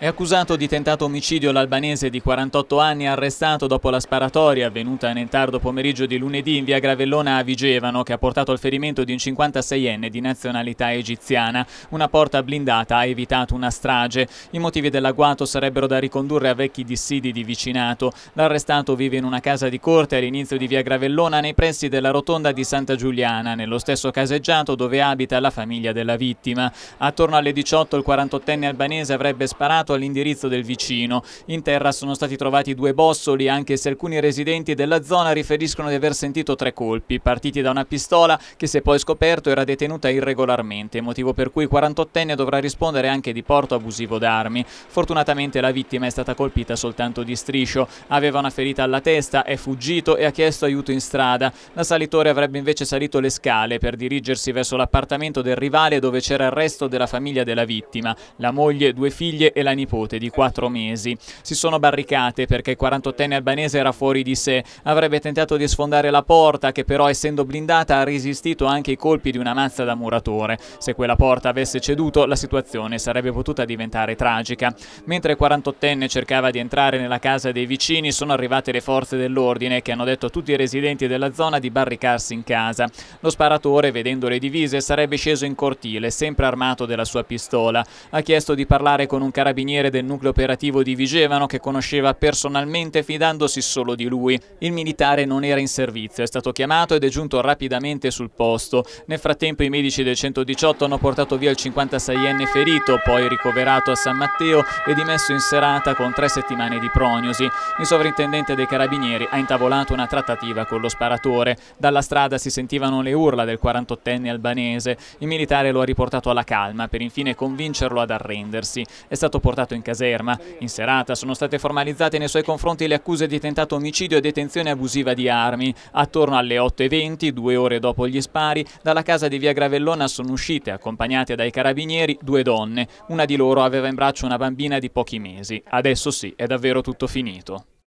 È accusato di tentato omicidio l'albanese di 48 anni arrestato dopo la sparatoria avvenuta nel tardo pomeriggio di lunedì in via Gravellona a Vigevano che ha portato al ferimento di un 56enne di nazionalità egiziana. Una porta blindata ha evitato una strage. I motivi dell'agguato sarebbero da ricondurre a vecchi dissidi di vicinato. L'arrestato vive in una casa di corte all'inizio di via Gravellona nei pressi della rotonda di Santa Giuliana, nello stesso caseggiato dove abita la famiglia della vittima. Attorno alle 18 il 48enne albanese avrebbe sparato riportato all'indirizzo del vicino. In terra sono stati trovati due bossoli, anche se alcuni residenti della zona riferiscono di aver sentito tre colpi, partiti da una pistola che si è poi scoperto era detenuta irregolarmente, motivo per cui il 48enne dovrà rispondere anche di porto abusivo d'armi. Fortunatamente la vittima è stata colpita soltanto di striscio, aveva una ferita alla testa, è fuggito e ha chiesto aiuto in strada. L'assalitore avrebbe invece salito le scale per dirigersi verso l'appartamento del rivale dove c'era il resto della famiglia della vittima, la moglie, due figlie e la nipote nipote di 4 mesi. Si sono barricate perché il 48enne albanese era fuori di sé, avrebbe tentato di sfondare la porta che però essendo blindata ha resistito anche ai colpi di una mazza da muratore. Se quella porta avesse ceduto la situazione sarebbe potuta diventare tragica. Mentre il 48enne cercava di entrare nella casa dei vicini sono arrivate le forze dell'ordine che hanno detto a tutti i residenti della zona di barricarsi in casa. Lo sparatore, vedendo le divise, sarebbe sceso in cortile, sempre armato della sua pistola. Ha chiesto di parlare con un carabinieri ingegnere del nucleo operativo di Vigevano che conosceva personalmente fidandosi solo di lui. Il militare non era in servizio, è stato chiamato ed è giunto rapidamente sul posto. Nel frattempo i medici del 118 hanno portato via il 56enne ferito, poi ricoverato a San Matteo e dimesso in serata con tre settimane di prognosi. Il sovrintendente dei carabinieri ha intavolato una trattativa con lo sparatore. Dalla strada si sentivano le urla del 48enne albanese. Il militare lo ha riportato alla calma per infine convincerlo ad arrendersi. È stato portato portato in caserma. In serata sono state formalizzate nei suoi confronti le accuse di tentato omicidio e detenzione abusiva di armi. Attorno alle 8.20, due ore dopo gli spari, dalla casa di via Gravellona sono uscite, accompagnate dai carabinieri, due donne. Una di loro aveva in braccio una bambina di pochi mesi. Adesso sì, è davvero tutto finito.